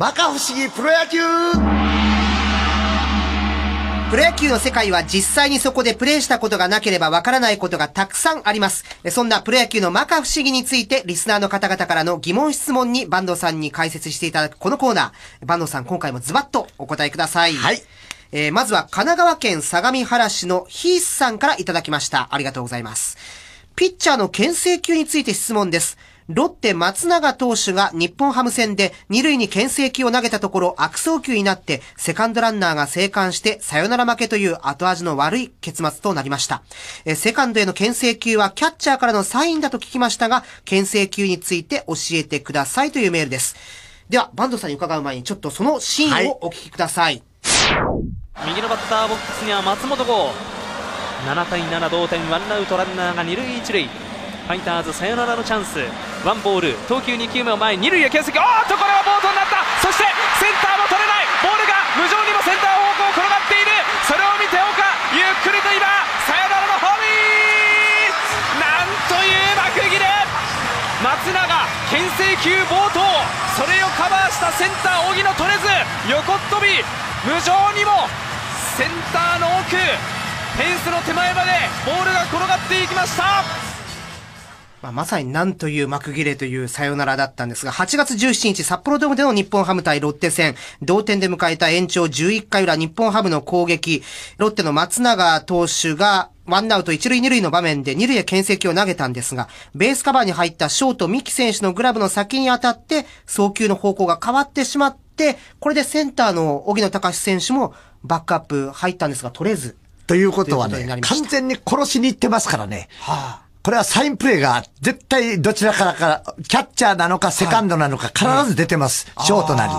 マカ不思議プロ野球プロ野球の世界は実際にそこでプレーしたことがなければわからないことがたくさんあります。そんなプロ野球の摩訶不思議についてリスナーの方々からの疑問質問に坂東さんに解説していただくこのコーナー。坂東さん今回もズバッとお答えください。はい。えー、まずは神奈川県相模原市のヒースさんからいただきました。ありがとうございます。ピッチャーの牽制球について質問です。ロッテ松永投手が日本ハム戦で二塁に牽制球を投げたところ悪送球になってセカンドランナーが生還してサヨナラ負けという後味の悪い結末となりました。えセカンドへの牽制球はキャッチャーからのサインだと聞きましたが、牽制球について教えてくださいというメールです。では、バンドさんに伺う前にちょっとそのシーンをお聞きください、はい、右のバッターボックスには松本剛。7対7同点、ワンアウトランナーが二塁一塁。ファイターズサヨナラのチャンス。ワンボール投球2球目を前二塁へ牽制おっとこれはボートになったそしてセンターも取れないボールが無情にもセンター方向転がっているそれを見て岡ゆっくりと今サヨナラのホームインなんという幕切れ松永牽制球暴投それをカバーしたセンター荻野取れず横っ飛び無情にもセンターの奥フェンスの手前までボールが転がっていきましたまあ、まさになんという幕切れというさよならだったんですが、8月17日札幌ドームでの日本ハム対ロッテ戦、同点で迎えた延長11回裏日本ハムの攻撃、ロッテの松永投手が、ワンアウト一塁二塁の場面で二塁へ牽制球を投げたんですが、ベースカバーに入ったショート三木選手のグラブの先に当たって、送球の方向が変わってしまって、これでセンターの荻野隆選手もバックアップ入ったんですが取れず。ということはね、完全に殺しに行ってますからね。はあこれはサインプレーが絶対どちらからから、キャッチャーなのかセカンドなのか必ず出てます。はい、ショートなり。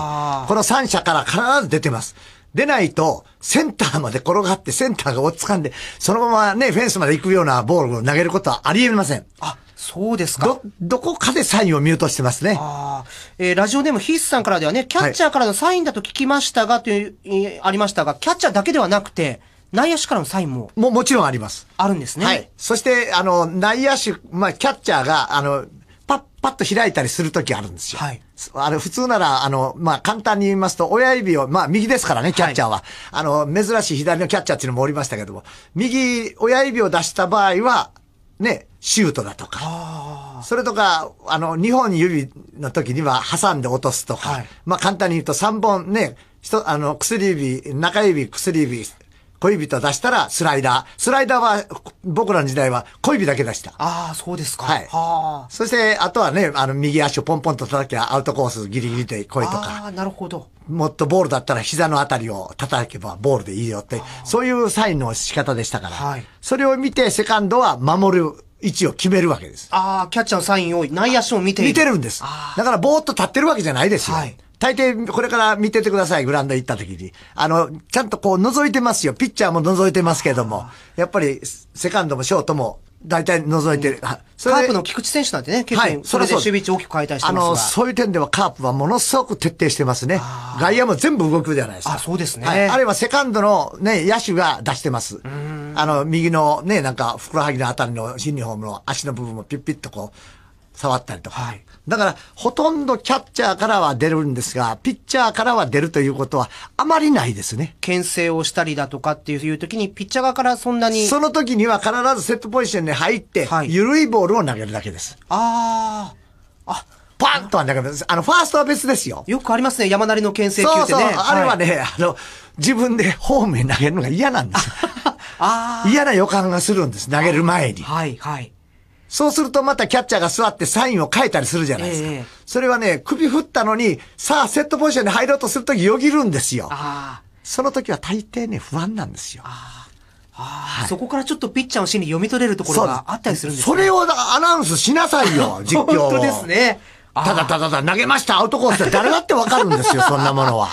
この三者から必ず出てます。出ないと、センターまで転がって、センターが落ちつかんで、そのままね、フェンスまで行くようなボールを投げることはありえません。あ、そうですか。ど、どこかでサインをミュートしてますね。ああ。えー、ラジオネームヒースさんからではね、キャッチャーからのサインだと聞きましたが、はい、という、えありましたが、キャッチャーだけではなくて、内野手からのサインもも、もちろんあります。あるんですね。はい。そして、あの、内野手、まあ、キャッチャーが、あの、パッ、パッと開いたりするときあるんですよ。はい。あの、普通なら、あの、まあ、簡単に言いますと、親指を、まあ、右ですからね、キャッチャーは。はい、あの、珍しい左のキャッチャーっていうのもおりましたけども、右、親指を出した場合は、ね、シュートだとか、それとか、あの、2本指の時には挟んで落とすとか、はい、まあ簡単に言うと3本ね、あの、薬指、中指、薬指、恋人出したらスライダー。スライダーは、僕らの時代は恋人だけ出した。ああ、そうですか。はい。はそして、あとはね、あの、右足をポンポンと叩きゃアウトコースギリギリで声とか。ああ、なるほど。もっとボールだったら膝のあたりを叩けばボールでいいよって、そういうサインの仕方でしたから。はい。それを見て、セカンドは守る。位置を決めるわけです。ああ、キャッチャーのサインを、内野手を見ている。見てるんです。だから、ぼーっと立ってるわけじゃないですよ。はい。大抵これから見ててください、グラウンド行った時に。あの、ちゃんとこう覗いてますよ。ピッチャーも覗いてますけども、やっぱりセカンドもショートも大体覗いてる。うん、カープの菊池選手なんてね、結構、それで守備位置大きく変えたりしてますが、はい、あの、そういう点ではカープはものすごく徹底してますね。外野も全部動くじゃないですか。あ、そうですね。はい、あるいはセカンドのね、野手が出してます。あの、右のね、なんか、ふくらはぎのあたりの新日本の足の部分もピッピッとこう、触ったりとか。はいだから、ほとんどキャッチャーからは出るんですが、ピッチャーからは出るということは、あまりないですね。牽制をしたりだとかっていう時に、ピッチャー側からそんなに。その時には必ずセットポジションに入って、はい、緩いボールを投げるだけです。ああ。あ、パンとは投げるあの、ファーストは別ですよ。よくありますね、山なりの牽制球ってね。そうそう、あれはね、はい、あの、自分でホームへ投げるのが嫌なんです。ああ。嫌な予感がするんです、投げる前に。はい、はい。そうするとまたキャッチャーが座ってサインを変えたりするじゃないですか。えー、それはね、首振ったのに、さあセットポジションに入ろうとするときよぎるんですよ。その時は大抵ね、不安なんですよ。はい、そこからちょっとピッチャーの心理読み取れるところがあったりするんですか、ね、それをアナウンスしなさいよ、実況を。本当ですね。ただただただ投げましたアウトコースって誰だってわかるんですよ、そんなものは。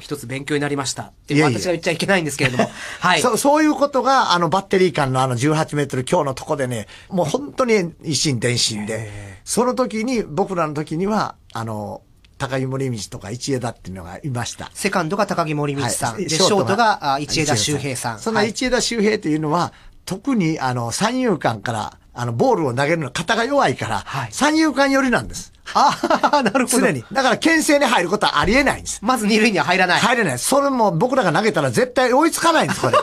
一つ勉強になりましたっていう私は言っちゃいけないんですけれども。はい。そう、そういうことが、あの、バッテリー間のあの18メートル今日のとこでね、もう本当に一心伝心で、その時に、僕らの時には、あの、高木森道とか一枝っていうのがいました。セカンドが高木森道さん。はい、で、ショートが一枝周平さん。その一枝周平っていうのは、はい、特にあの、三遊間から、あの、ボールを投げるの肩が弱いから、はい、三遊間寄りなんです。ああ、なるほど。常に。だから、牽制に入ることはありえないんです。まず二塁には入らない。入れない。それも僕らが投げたら絶対追いつかないんです、これ。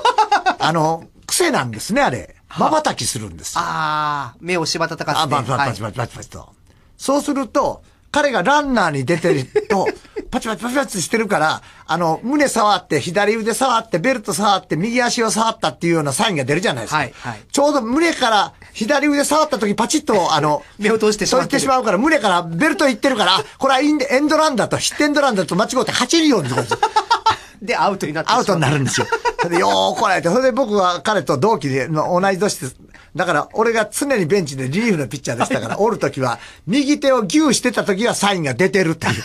あの、癖なんですね、あれ。瞬きするんですああ、目を柴田隆さん。あ、バチバチバチバチバチと。そうすると、彼がランナーに出てると、パチパチパチパチしてるから、あの、胸触って、左腕触って、ベルト触って、右足を触ったっていうようなサインが出るじゃないですか。はいはい、ちょうど胸から左腕触った時パチッと、あの、目を通してしまう。てしまうから、胸からベルト行ってるから、これはインエンドランだと、ヒットエンドランだと間違って走るように で、アウトになってアウトになるんですよ。で、よーこらえて、それで僕は彼と同期で、同じ年です。だから、俺が常にベンチでリリーフのピッチャーでしたから、おるときは、右手をギューしてたときはサインが出てるっていう。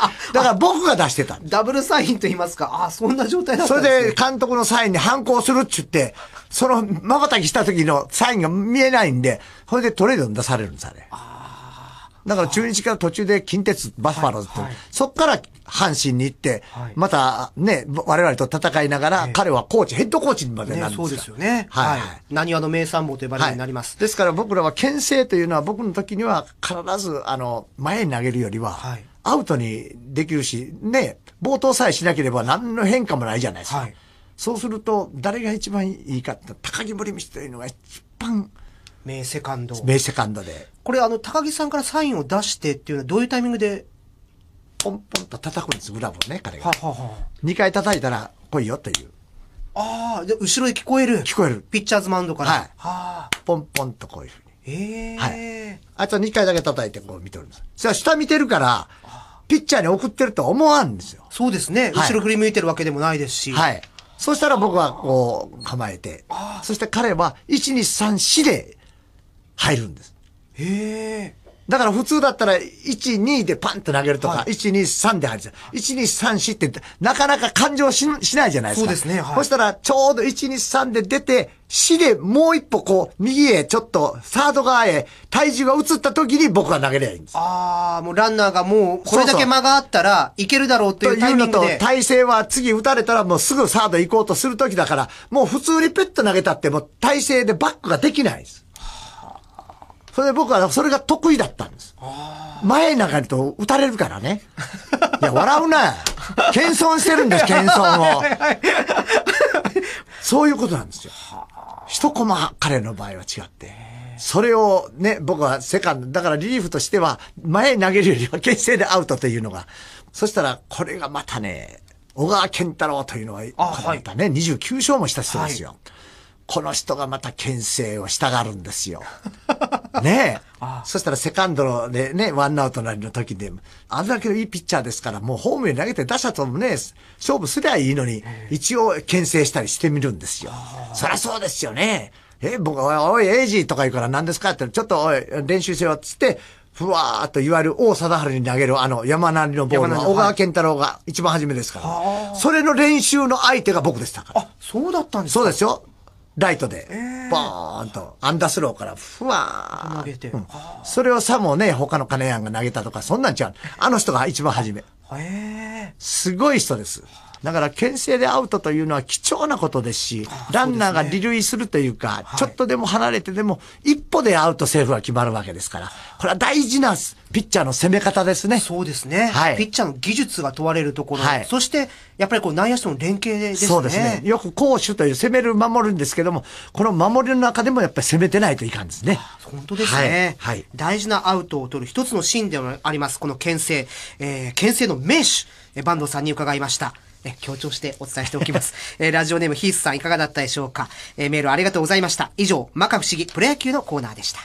だから僕が出してた。ダブルサインと言いますか、あそんな状態だった、ね、それで監督のサインに反抗するって言って、その瞬きした時のサインが見えないんで、それでトレードに出されるんですあれ。だから中日から途中で近鉄、バファローズと、はいはい、そっから阪神に行って、またね、我々と戦いながら、彼はコーチ、ヘッドコーチにまでなるんです、ね、そうですよね。はい。何話の名参謀と呼ばれるようになります。ですから僕らは牽制というのは僕の時には必ず、あの、前に投げるよりは、アウトにできるし、ね、冒頭さえしなければ何の変化もないじゃないですか。はい、そうすると、誰が一番いいかって、高木森道というのが一番、名セカンド。名セカンドで。これ、あの、高木さんからサインを出してっていうのはどういうタイミングでポンポンと叩くんです、グラブをね、彼が。ははは2回叩いたら来いよという。ああ、で、後ろで聞こえる。聞こえる。ピッチャーズマウンドから。はい。はあ。ポンポンとこういうふうに。ええ。はい。あいつは2回だけ叩いてこう見ております。それは下見てるから、ピッチャーに送ってると思わんですよ。そうですね。後ろ振り向いてるわけでもないですし。はい。そしたら僕はこう構えて、そして彼は1、2、3、4で入るんです。へえ。だから普通だったら、1、2でパンって投げるとか、はい、1、2、3で入る。1、2、3、4って、なかなか感情ししないじゃないですか。そうですね。はい、そしたら、ちょうど1、2、3で出て、4でもう一歩こう、右へちょっと、サード側へ、体重が移った時に僕は投げればいいんです。ああ、もうランナーがもう、これだけ間があったらいけるだろうというタイミングで。というのと、体勢は次打たれたらもうすぐサード行こうとする時だから、もう普通にペット投げたってもう体勢でバックができないです。それで僕はそれが得意だったんです。前にんかると打たれるからね。いや、笑うな。謙遜してるんです、謙遜を。そういうことなんですよ。一コマ彼の場合は違って。それをね、僕はセカンド、だからリリーフとしては、前投げるよりは牽制でアウトというのが。そしたら、これがまたね、小川健太郎というのは、あ、はい。ね、29勝もした人ですよ。はいこの人がまた牽制をしたがるんですよ。ねえ。そしたらセカンドでね、ワンアウトなりの時で、あれだけのいいピッチャーですから、もうホームに投げて打者ともね、勝負すりゃいいのに、一応牽制したりしてみるんですよ。そりゃそうですよね。え、僕、おい、エイジーとか言うから何ですかって、ちょっとおい、練習しようっつって、ふわーっといわゆる王貞治に投げるあの山なりのボールは小川健太郎が一番初めですから、それの練習の相手が僕でしたから。あ、そうだったんですかそうですよ。ライトで、バーンと、アンダースローから、ふわー投げて、うん、それをさもね、他の金やんが投げたとか、そんなんちゃう。あの人が一番初め。へすごい人です。だから、牽制でアウトというのは貴重なことですし、ランナーが離塁するというか、ちょっとでも離れてでも、一歩でアウトセーフが決まるわけですから、これは大事なピッチャーの攻め方ですね。そうですね。はい。ピッチャーの技術が問われるところ。はい。そして、やっぱりこう内野手との連携ですね。そうですね。よく攻守という攻める、守るんですけども、この守りの中でもやっぱり攻めてないといかんですね。本当ですね。はい。はい、大事なアウトを取る一つのシーンでもあります。この牽制。えー、牽制の名手、え坂東さんに伺いました。ね、強調してお伝えしておきます。えラジオネームヒースさんいかがだったでしょうか、えメールありがとうございました。以上、摩訶不思議プロ野球のコーナーでした。